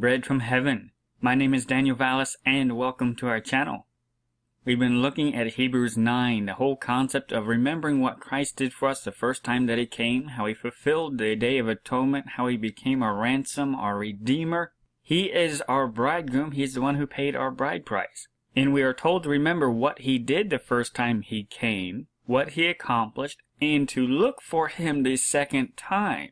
Bread from Heaven. My name is Daniel Vallis and welcome to our channel. We've been looking at Hebrews 9, the whole concept of remembering what Christ did for us the first time that he came, how he fulfilled the day of atonement, how he became our ransom, our redeemer. He is our bridegroom, he's the one who paid our bride price. And we are told to remember what he did the first time he came, what he accomplished, and to look for him the second time.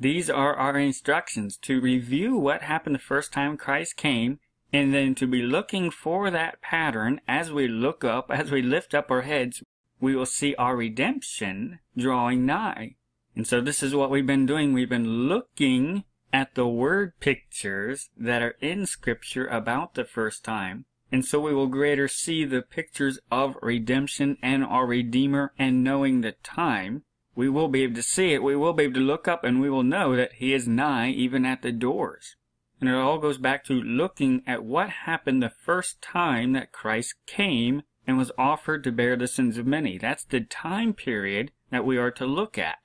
These are our instructions to review what happened the first time Christ came and then to be looking for that pattern as we look up, as we lift up our heads, we will see our redemption drawing nigh. And so this is what we've been doing. We've been looking at the word pictures that are in scripture about the first time. And so we will greater see the pictures of redemption and our Redeemer and knowing the time we will be able to see it. We will be able to look up and we will know that he is nigh even at the doors. And it all goes back to looking at what happened the first time that Christ came and was offered to bear the sins of many. That's the time period that we are to look at.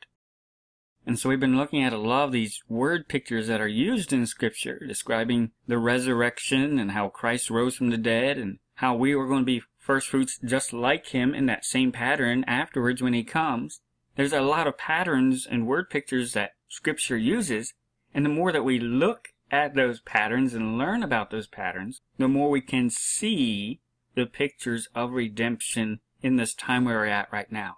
And so we've been looking at a lot of these word pictures that are used in Scripture, describing the resurrection and how Christ rose from the dead and how we are going to be first fruits just like him in that same pattern afterwards when he comes. There's a lot of patterns and word pictures that Scripture uses, and the more that we look at those patterns and learn about those patterns, the more we can see the pictures of redemption in this time where we're at right now.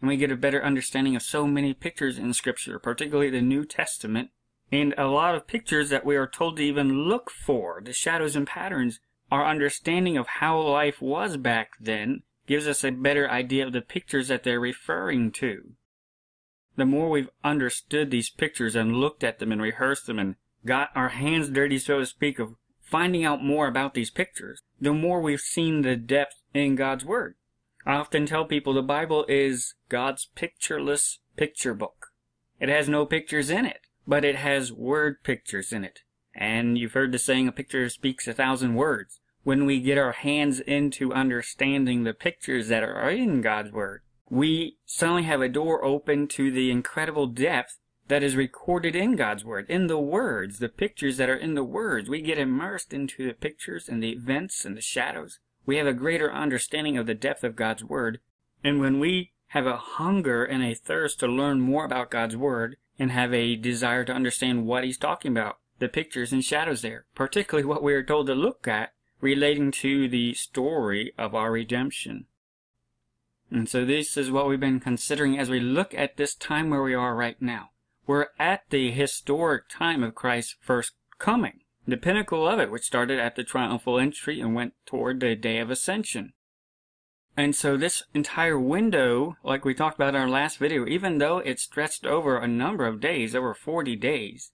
And we get a better understanding of so many pictures in Scripture, particularly the New Testament, and a lot of pictures that we are told to even look for, the shadows and patterns, our understanding of how life was back then gives us a better idea of the pictures that they're referring to. The more we've understood these pictures and looked at them and rehearsed them and got our hands dirty, so to speak, of finding out more about these pictures, the more we've seen the depth in God's Word. I often tell people the Bible is God's pictureless picture book. It has no pictures in it, but it has word pictures in it. And you've heard the saying, a picture speaks a thousand words when we get our hands into understanding the pictures that are in God's Word, we suddenly have a door open to the incredible depth that is recorded in God's Word, in the words, the pictures that are in the words. We get immersed into the pictures and the events and the shadows. We have a greater understanding of the depth of God's Word. And when we have a hunger and a thirst to learn more about God's Word and have a desire to understand what He's talking about, the pictures and shadows there, particularly what we are told to look at relating to the story of our redemption. And so this is what we've been considering as we look at this time where we are right now. We're at the historic time of Christ's first coming, the pinnacle of it, which started at the triumphal entry and went toward the day of ascension. And so this entire window, like we talked about in our last video, even though it stretched over a number of days, over 40 days,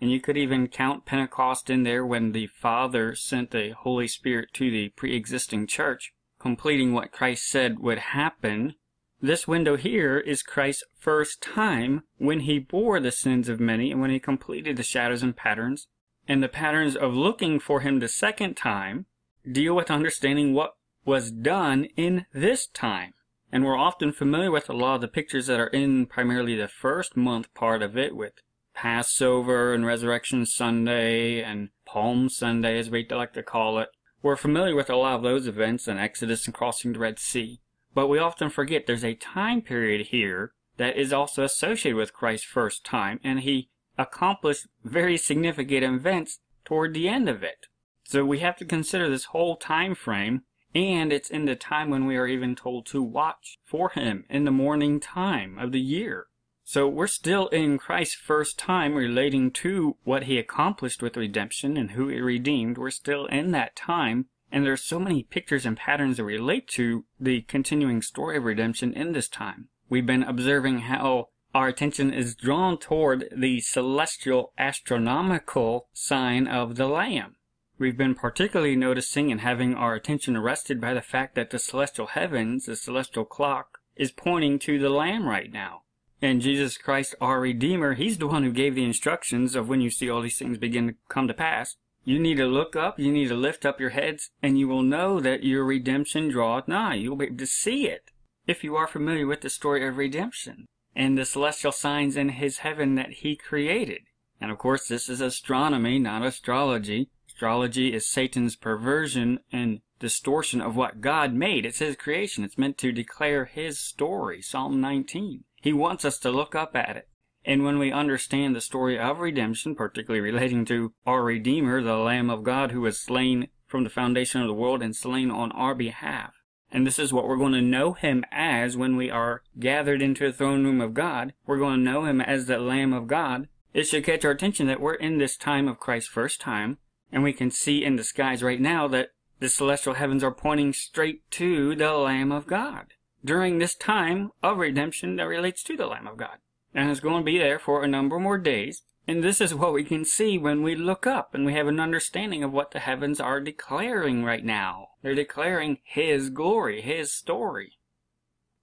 and you could even count Pentecost in there when the Father sent the Holy Spirit to the pre existing church, completing what Christ said would happen. This window here is Christ's first time when he bore the sins of many and when he completed the shadows and patterns. And the patterns of looking for him the second time deal with understanding what was done in this time. And we're often familiar with a lot of the pictures that are in primarily the first month part of it with Passover and Resurrection Sunday and Palm Sunday, as we like to call it. We're familiar with a lot of those events and Exodus and crossing the Red Sea. But we often forget there's a time period here that is also associated with Christ's first time, and he accomplished very significant events toward the end of it. So we have to consider this whole time frame, and it's in the time when we are even told to watch for him in the morning time of the year. So we're still in Christ's first time relating to what he accomplished with redemption and who he redeemed. We're still in that time. And there's so many pictures and patterns that relate to the continuing story of redemption in this time. We've been observing how our attention is drawn toward the celestial astronomical sign of the Lamb. We've been particularly noticing and having our attention arrested by the fact that the celestial heavens, the celestial clock, is pointing to the Lamb right now. And Jesus Christ, our Redeemer, He's the one who gave the instructions of when you see all these things begin to come to pass. You need to look up, you need to lift up your heads, and you will know that your redemption draweth nigh. You'll be able to see it if you are familiar with the story of redemption and the celestial signs in His heaven that He created. And of course, this is astronomy, not astrology. Astrology is Satan's perversion and distortion of what God made. It's His creation. It's meant to declare His story. Psalm 19. He wants us to look up at it. And when we understand the story of redemption, particularly relating to our Redeemer, the Lamb of God, who was slain from the foundation of the world and slain on our behalf. And this is what we're going to know him as when we are gathered into the throne room of God. We're going to know him as the Lamb of God. It should catch our attention that we're in this time of Christ's first time, and we can see in the skies right now that the celestial heavens are pointing straight to the Lamb of God during this time of redemption that relates to the Lamb of God. And it's going to be there for a number more days. And this is what we can see when we look up and we have an understanding of what the heavens are declaring right now. They're declaring His glory, His story.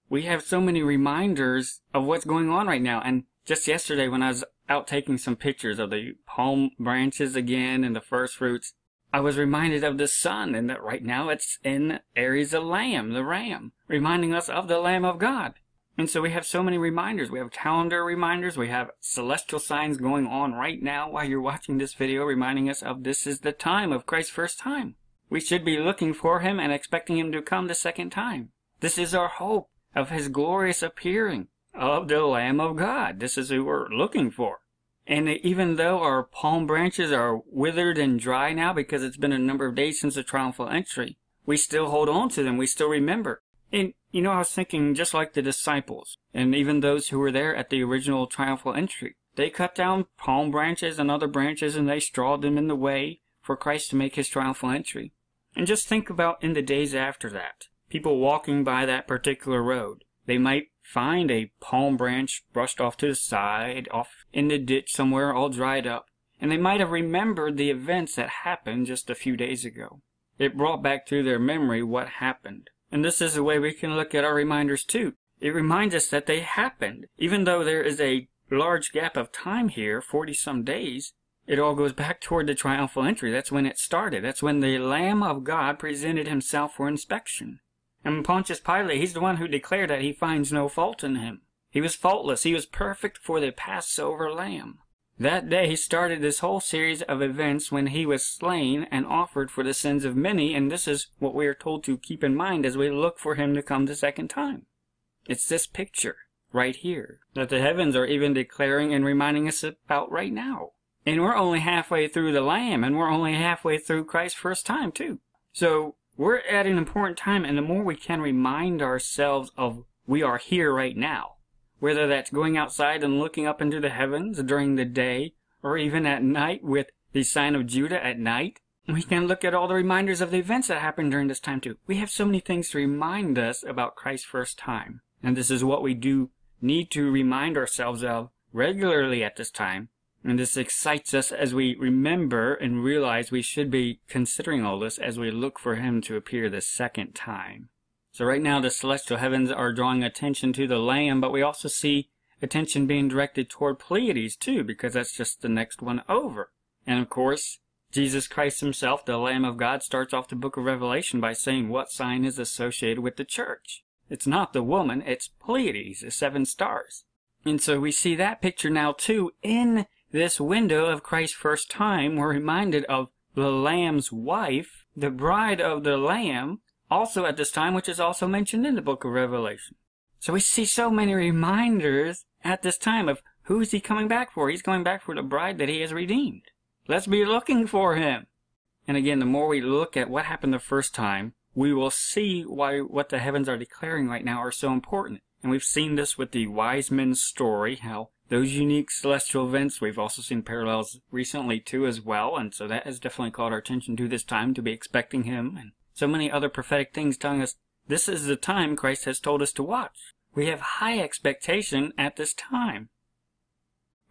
We have so many reminders of what's going on right now. And just yesterday when I was out taking some pictures of the palm branches again and the first fruits, I was reminded of the sun and that right now it's in Aries the Lamb, the Ram, reminding us of the Lamb of God. And so we have so many reminders. We have calendar reminders. We have celestial signs going on right now while you're watching this video reminding us of this is the time of Christ's first time. We should be looking for him and expecting him to come the second time. This is our hope of his glorious appearing of the Lamb of God. This is who we're looking for. And even though our palm branches are withered and dry now because it's been a number of days since the triumphal entry, we still hold on to them. We still remember. And, you know, I was thinking just like the disciples and even those who were there at the original triumphal entry. They cut down palm branches and other branches and they strawed them in the way for Christ to make his triumphal entry. And just think about in the days after that, people walking by that particular road. They might Find a palm branch brushed off to the side, off in the ditch somewhere, all dried up, and they might have remembered the events that happened just a few days ago. It brought back to their memory what happened. And this is the way we can look at our reminders too. It reminds us that they happened. Even though there is a large gap of time here, 40 some days, it all goes back toward the triumphal entry. That's when it started. That's when the Lamb of God presented himself for inspection. And Pontius Pilate, he's the one who declared that he finds no fault in him. He was faultless. He was perfect for the Passover lamb. That day he started this whole series of events when he was slain and offered for the sins of many, and this is what we are told to keep in mind as we look for him to come the second time. It's this picture, right here, that the heavens are even declaring and reminding us about right now. And we're only halfway through the Lamb, and we're only halfway through Christ's first time, too. So, we're at an important time, and the more we can remind ourselves of we are here right now, whether that's going outside and looking up into the heavens during the day, or even at night with the sign of Judah at night, we can look at all the reminders of the events that happened during this time too. We have so many things to remind us about Christ's first time. And this is what we do need to remind ourselves of regularly at this time and this excites us as we remember and realize we should be considering all this as we look for him to appear the second time. So right now the celestial heavens are drawing attention to the Lamb, but we also see attention being directed toward Pleiades too, because that's just the next one over. And of course, Jesus Christ himself, the Lamb of God, starts off the book of Revelation by saying what sign is associated with the church. It's not the woman, it's Pleiades, the seven stars. And so we see that picture now too in this window of Christ's first time were reminded of the Lamb's wife, the bride of the Lamb, also at this time, which is also mentioned in the book of Revelation. So we see so many reminders at this time of who is he coming back for? He's coming back for the bride that he has redeemed. Let's be looking for him. And again, the more we look at what happened the first time, we will see why what the heavens are declaring right now are so important. And we've seen this with the wise men's story, how those unique celestial events. We've also seen parallels recently too as well, and so that has definitely called our attention to this time to be expecting him and so many other prophetic things telling us this is the time Christ has told us to watch. We have high expectation at this time.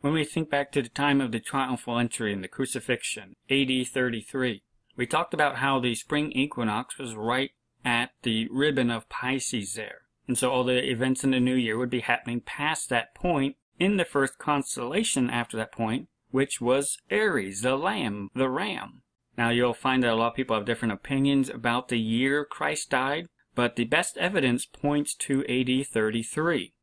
When we think back to the time of the triumphal entry and the crucifixion, AD 33, we talked about how the spring equinox was right at the ribbon of Pisces there. And so all the events in the new year would be happening past that point in the first constellation after that point, which was Aries, the lamb, the ram. Now you'll find that a lot of people have different opinions about the year Christ died, but the best evidence points to AD 33.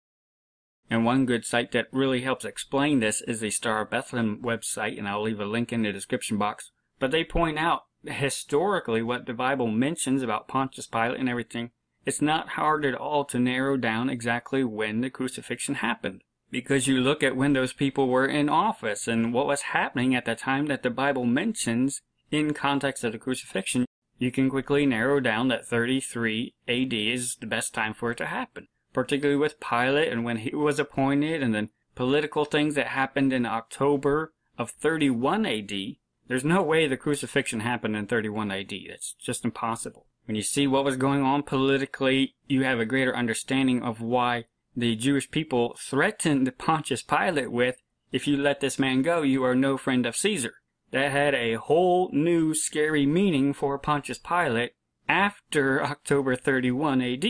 And one good site that really helps explain this is the Star of Bethlehem website, and I'll leave a link in the description box. But they point out historically what the Bible mentions about Pontius Pilate and everything. It's not hard at all to narrow down exactly when the crucifixion happened because you look at when those people were in office and what was happening at the time that the Bible mentions in context of the crucifixion, you can quickly narrow down that 33 AD is the best time for it to happen, particularly with Pilate and when he was appointed and then political things that happened in October of 31 AD. There's no way the crucifixion happened in 31 AD. That's just impossible. When you see what was going on politically, you have a greater understanding of why the Jewish people threatened Pontius Pilate with, if you let this man go, you are no friend of Caesar. That had a whole new scary meaning for Pontius Pilate after October 31 AD.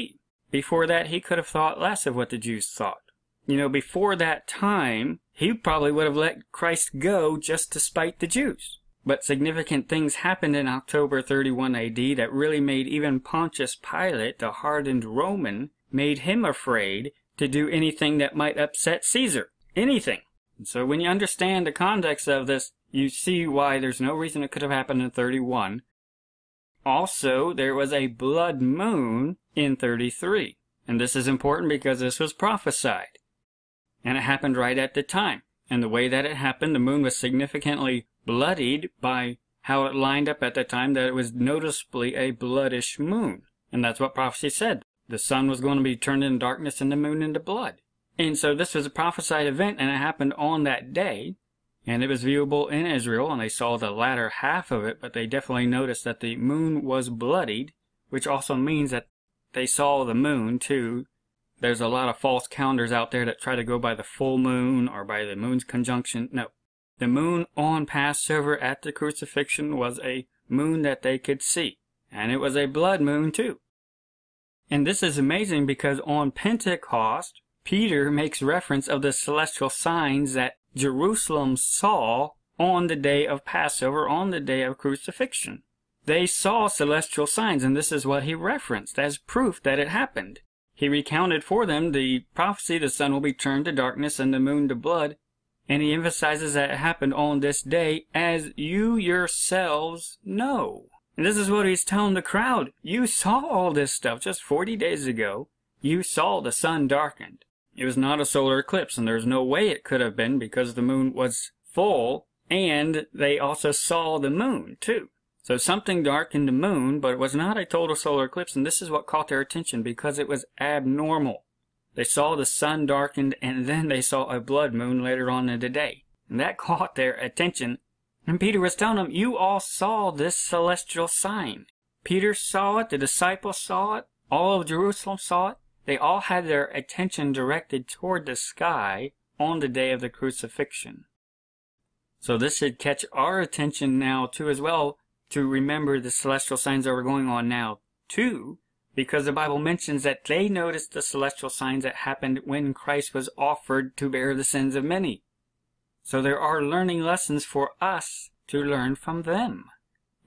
Before that, he could have thought less of what the Jews thought. You know, before that time, he probably would have let Christ go just to spite the Jews. But significant things happened in October 31 AD that really made even Pontius Pilate, the hardened Roman, made him afraid to do anything that might upset Caesar. Anything. And so when you understand the context of this, you see why there's no reason it could have happened in 31. Also, there was a blood moon in 33. And this is important because this was prophesied. And it happened right at the time. And the way that it happened, the moon was significantly bloodied by how it lined up at the time that it was noticeably a bloodish moon. And that's what prophecy said. The sun was going to be turned into darkness and the moon into blood. And so this was a prophesied event and it happened on that day. And it was viewable in Israel and they saw the latter half of it, but they definitely noticed that the moon was bloodied, which also means that they saw the moon too. There's a lot of false calendars out there that try to go by the full moon or by the moon's conjunction. No. The moon on Passover at the crucifixion was a moon that they could see. And it was a blood moon too. And this is amazing because on Pentecost, Peter makes reference of the celestial signs that Jerusalem saw on the day of Passover, on the day of crucifixion. They saw celestial signs, and this is what he referenced as proof that it happened. He recounted for them the prophecy the sun will be turned to darkness and the moon to blood, and he emphasizes that it happened on this day, as you yourselves know. And this is what he's telling the crowd. You saw all this stuff just 40 days ago. You saw the sun darkened. It was not a solar eclipse, and there's no way it could have been because the moon was full, and they also saw the moon, too. So something darkened the moon, but it was not a total solar eclipse, and this is what caught their attention because it was abnormal. They saw the sun darkened, and then they saw a blood moon later on in the day. And that caught their attention and Peter was telling them, You all saw this celestial sign. Peter saw it, the disciples saw it, all of Jerusalem saw it. They all had their attention directed toward the sky on the day of the crucifixion. So this should catch our attention now too as well to remember the celestial signs that were going on now too, because the Bible mentions that they noticed the celestial signs that happened when Christ was offered to bear the sins of many. So there are learning lessons for us to learn from them.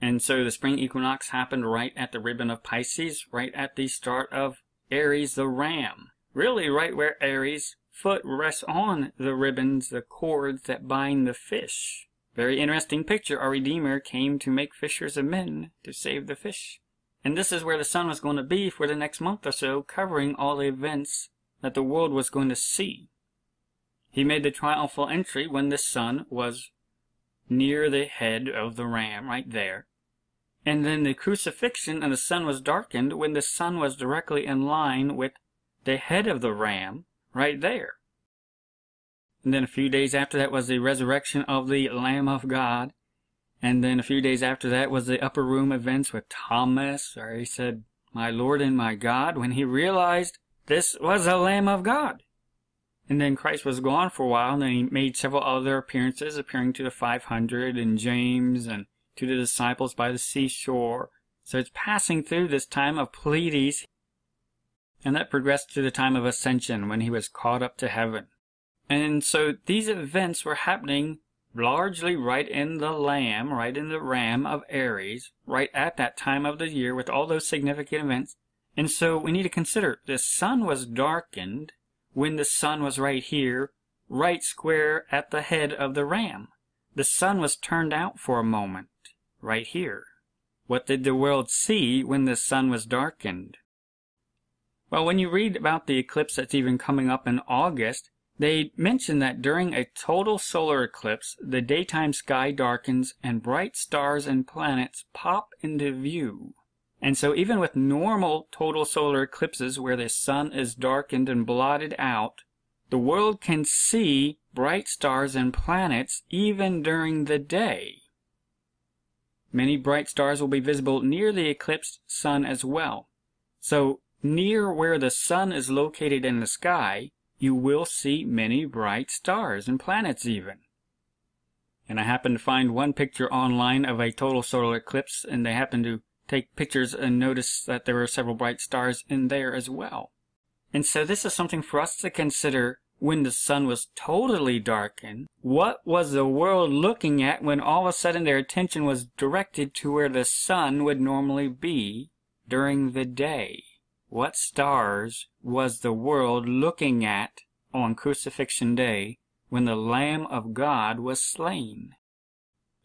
And so the spring equinox happened right at the ribbon of Pisces, right at the start of Aries the ram. Really right where Aries foot rests on the ribbons, the cords that bind the fish. Very interesting picture. Our Redeemer came to make fishers of men to save the fish. And this is where the sun was going to be for the next month or so, covering all the events that the world was going to see. He made the triumphal entry when the sun was near the head of the ram, right there. And then the crucifixion and the sun was darkened when the sun was directly in line with the head of the ram, right there. And then a few days after that was the resurrection of the Lamb of God. And then a few days after that was the upper room events with Thomas, where he said, My Lord and my God, when he realized this was the Lamb of God. And then Christ was gone for a while, and then he made several other appearances, appearing to the 500 and James and to the disciples by the seashore. So it's passing through this time of Pleiades, and that progressed to the time of ascension when he was caught up to heaven. And so these events were happening largely right in the lamb, right in the ram of Aries, right at that time of the year with all those significant events. And so we need to consider the sun was darkened when the sun was right here, right square at the head of the ram. The sun was turned out for a moment, right here. What did the world see when the sun was darkened? Well, when you read about the eclipse that's even coming up in August, they mention that during a total solar eclipse, the daytime sky darkens and bright stars and planets pop into view. And so even with normal total solar eclipses where the sun is darkened and blotted out, the world can see bright stars and planets even during the day. Many bright stars will be visible near the eclipsed sun as well. So near where the sun is located in the sky, you will see many bright stars and planets even. And I happened to find one picture online of a total solar eclipse, and they happened to take pictures and notice that there are several bright stars in there as well. And so this is something for us to consider when the sun was totally darkened. What was the world looking at when all of a sudden their attention was directed to where the sun would normally be during the day? What stars was the world looking at on crucifixion day when the Lamb of God was slain?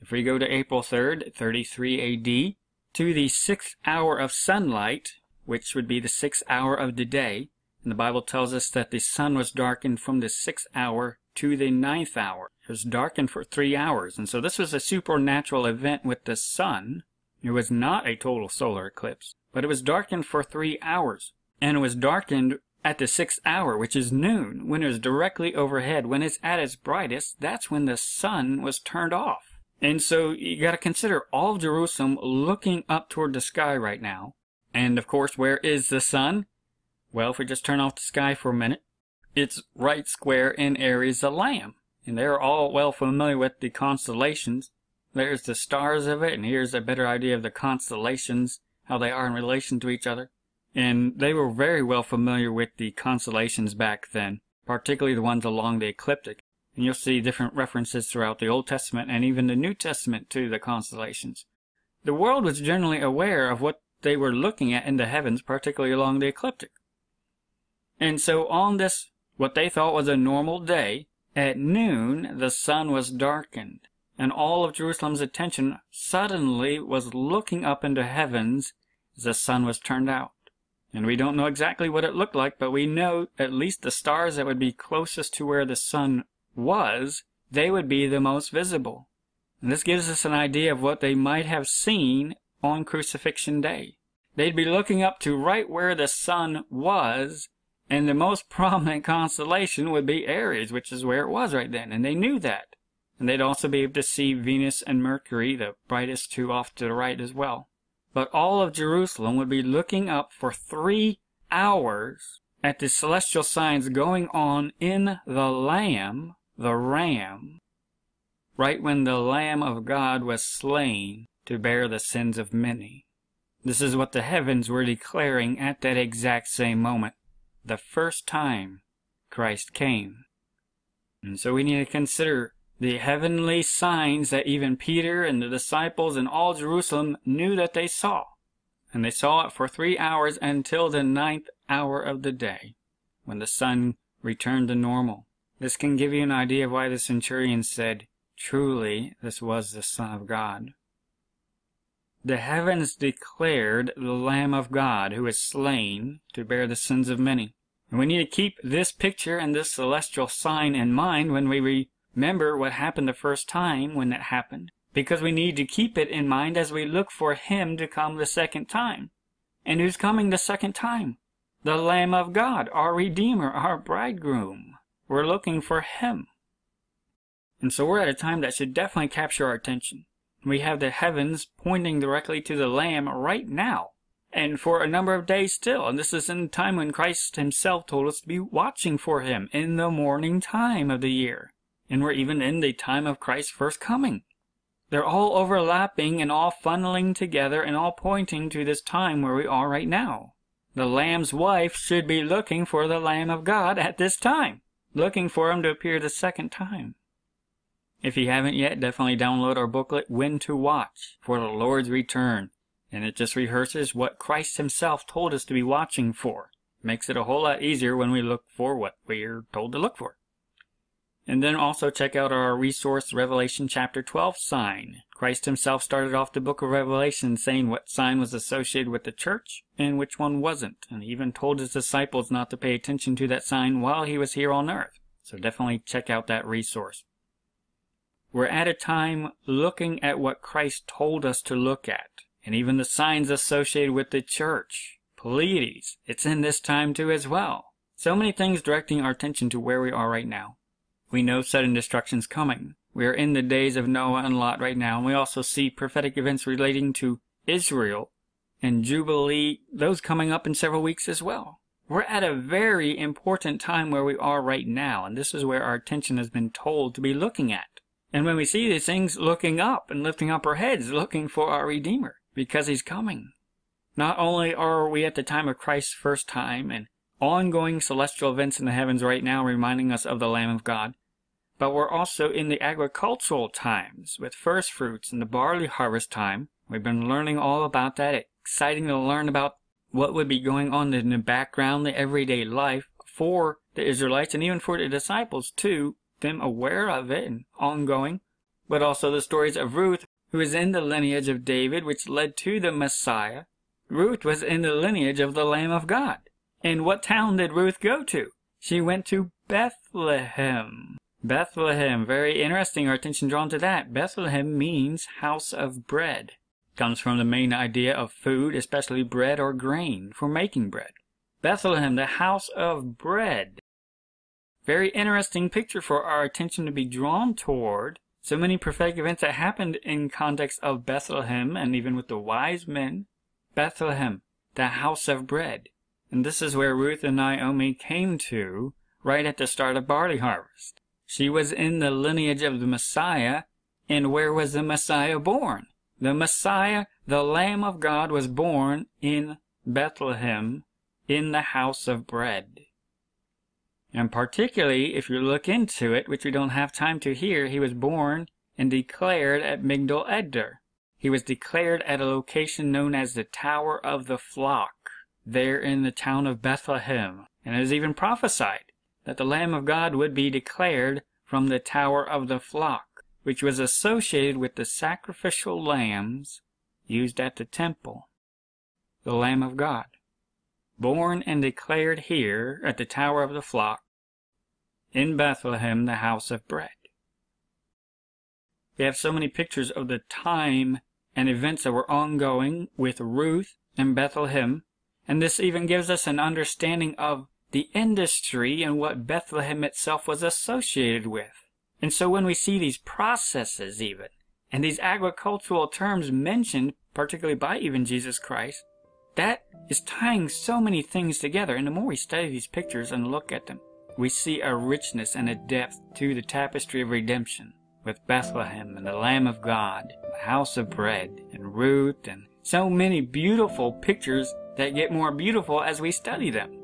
If we go to April 3rd, 33 AD, to the sixth hour of sunlight, which would be the sixth hour of the day. And the Bible tells us that the sun was darkened from the sixth hour to the ninth hour. It was darkened for three hours. And so this was a supernatural event with the sun. It was not a total solar eclipse, but it was darkened for three hours. And it was darkened at the sixth hour, which is noon, when it was directly overhead. When it's at its brightest, that's when the sun was turned off. And so you got to consider all of Jerusalem looking up toward the sky right now. And of course, where is the sun? Well, if we just turn off the sky for a minute, it's right square in Aries the Lamb. And they're all well familiar with the constellations. There's the stars of it, and here's a better idea of the constellations, how they are in relation to each other. And they were very well familiar with the constellations back then, particularly the ones along the ecliptic. And you'll see different references throughout the Old Testament and even the New Testament to the constellations. The world was generally aware of what they were looking at in the heavens, particularly along the ecliptic. And so on this, what they thought was a normal day, at noon the sun was darkened, and all of Jerusalem's attention suddenly was looking up into heavens as the sun was turned out. And we don't know exactly what it looked like, but we know at least the stars that would be closest to where the sun was, they would be the most visible. And this gives us an idea of what they might have seen on crucifixion day. They'd be looking up to right where the sun was, and the most prominent constellation would be Aries, which is where it was right then, and they knew that. And they'd also be able to see Venus and Mercury, the brightest two off to the right as well. But all of Jerusalem would be looking up for three hours at the celestial signs going on in the Lamb the Ram, right when the Lamb of God was slain to bear the sins of many. This is what the heavens were declaring at that exact same moment, the first time Christ came. And so we need to consider the heavenly signs that even Peter and the disciples and all Jerusalem knew that they saw. And they saw it for three hours until the ninth hour of the day, when the sun returned to normal. This can give you an idea of why the centurion said, Truly, this was the Son of God. The heavens declared the Lamb of God who is slain to bear the sins of many. And we need to keep this picture and this celestial sign in mind when we remember what happened the first time when that happened, because we need to keep it in mind as we look for Him to come the second time. And who's coming the second time? The Lamb of God, our Redeemer, our Bridegroom. We're looking for Him. And so we're at a time that should definitely capture our attention. We have the heavens pointing directly to the Lamb right now, and for a number of days still. And this is in the time when Christ Himself told us to be watching for Him in the morning time of the year. And we're even in the time of Christ's first coming. They're all overlapping and all funneling together and all pointing to this time where we are right now. The Lamb's wife should be looking for the Lamb of God at this time looking for him to appear the second time. If you haven't yet, definitely download our booklet, When to Watch for the Lord's Return. And it just rehearses what Christ himself told us to be watching for. Makes it a whole lot easier when we look for what we're told to look for. And then also check out our resource Revelation chapter 12 sign. Christ himself started off the book of Revelation saying what sign was associated with the church and which one wasn't, and even told his disciples not to pay attention to that sign while he was here on earth. So definitely check out that resource. We're at a time looking at what Christ told us to look at, and even the signs associated with the church. Pleiades, it's in this time too as well. So many things directing our attention to where we are right now. We know sudden destruction's coming. We are in the days of Noah and Lot right now, and we also see prophetic events relating to Israel and Jubilee, those coming up in several weeks as well. We're at a very important time where we are right now, and this is where our attention has been told to be looking at. And when we see these things, looking up and lifting up our heads, looking for our Redeemer, because He's coming. Not only are we at the time of Christ's first time and ongoing celestial events in the heavens right now reminding us of the Lamb of God, but we're also in the agricultural times with first fruits and the barley harvest time. We've been learning all about that. Exciting to learn about what would be going on in the background, the everyday life for the Israelites and even for the disciples too, them aware of it and ongoing. But also the stories of Ruth, who is in the lineage of David, which led to the Messiah. Ruth was in the lineage of the Lamb of God. And what town did Ruth go to? She went to Bethlehem. Bethlehem, very interesting. Our attention drawn to that. Bethlehem means house of bread. Comes from the main idea of food, especially bread or grain, for making bread. Bethlehem, the house of bread. Very interesting picture for our attention to be drawn toward. So many prophetic events that happened in context of Bethlehem and even with the wise men. Bethlehem, the house of bread. And this is where Ruth and Naomi came to right at the start of barley harvest. She was in the lineage of the Messiah, and where was the Messiah born? The Messiah, the Lamb of God, was born in Bethlehem, in the house of bread. And particularly, if you look into it, which we don't have time to hear, he was born and declared at Migdal Eder. He was declared at a location known as the Tower of the Flock, there in the town of Bethlehem, and it is even prophesied that the Lamb of God would be declared from the tower of the flock, which was associated with the sacrificial lambs used at the temple. The Lamb of God, born and declared here at the tower of the flock, in Bethlehem, the house of bread. We have so many pictures of the time and events that were ongoing with Ruth and Bethlehem, and this even gives us an understanding of the industry and what Bethlehem itself was associated with. And so when we see these processes even, and these agricultural terms mentioned, particularly by even Jesus Christ, that is tying so many things together. And the more we study these pictures and look at them, we see a richness and a depth to the tapestry of redemption with Bethlehem and the Lamb of God, the house of bread, and Ruth, and so many beautiful pictures that get more beautiful as we study them.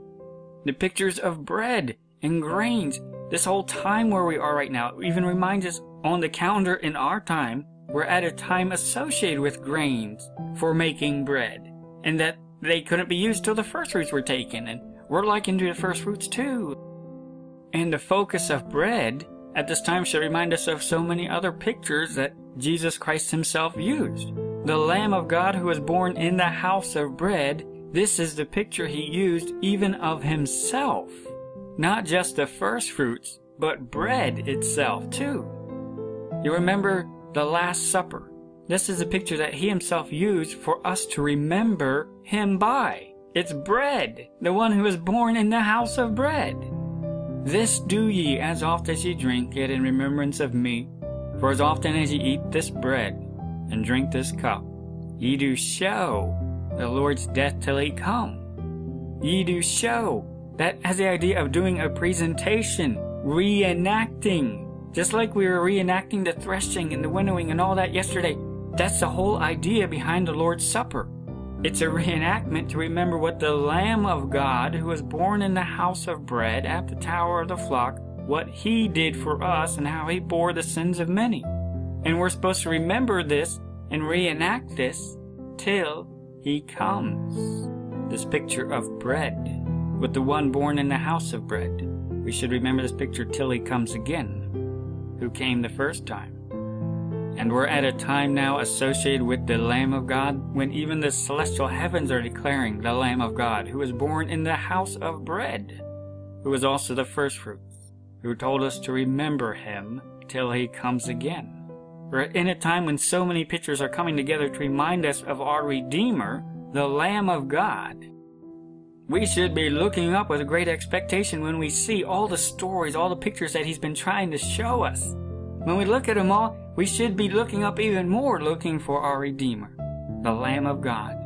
The pictures of bread and grains. This whole time where we are right now even reminds us on the calendar in our time, we're at a time associated with grains for making bread, and that they couldn't be used till the first fruits were taken, and we're likened to the first fruits too. And the focus of bread at this time should remind us of so many other pictures that Jesus Christ himself used. The Lamb of God who was born in the house of bread this is the picture he used even of himself, not just the first fruits, but bread itself too. You remember the Last Supper. This is a picture that he himself used for us to remember him by. It's bread, the one who was born in the house of bread. This do ye as oft as ye drink it in remembrance of me. For as often as ye eat this bread and drink this cup, ye do show the Lord's death till he come. Ye do show. That has the idea of doing a presentation, reenacting. Just like we were reenacting the threshing and the winnowing and all that yesterday. That's the whole idea behind the Lord's Supper. It's a reenactment to remember what the Lamb of God, who was born in the house of bread at the tower of the flock, what he did for us and how he bore the sins of many. And we're supposed to remember this and reenact this till he comes. This picture of bread with the one born in the house of bread. We should remember this picture till he comes again, who came the first time. And we're at a time now associated with the Lamb of God when even the celestial heavens are declaring the Lamb of God, who was born in the house of bread, who was also the first fruits, who told us to remember him till he comes again. For in a time when so many pictures are coming together to remind us of our Redeemer, the Lamb of God, we should be looking up with great expectation when we see all the stories, all the pictures that He's been trying to show us. When we look at them all, we should be looking up even more, looking for our Redeemer, the Lamb of God.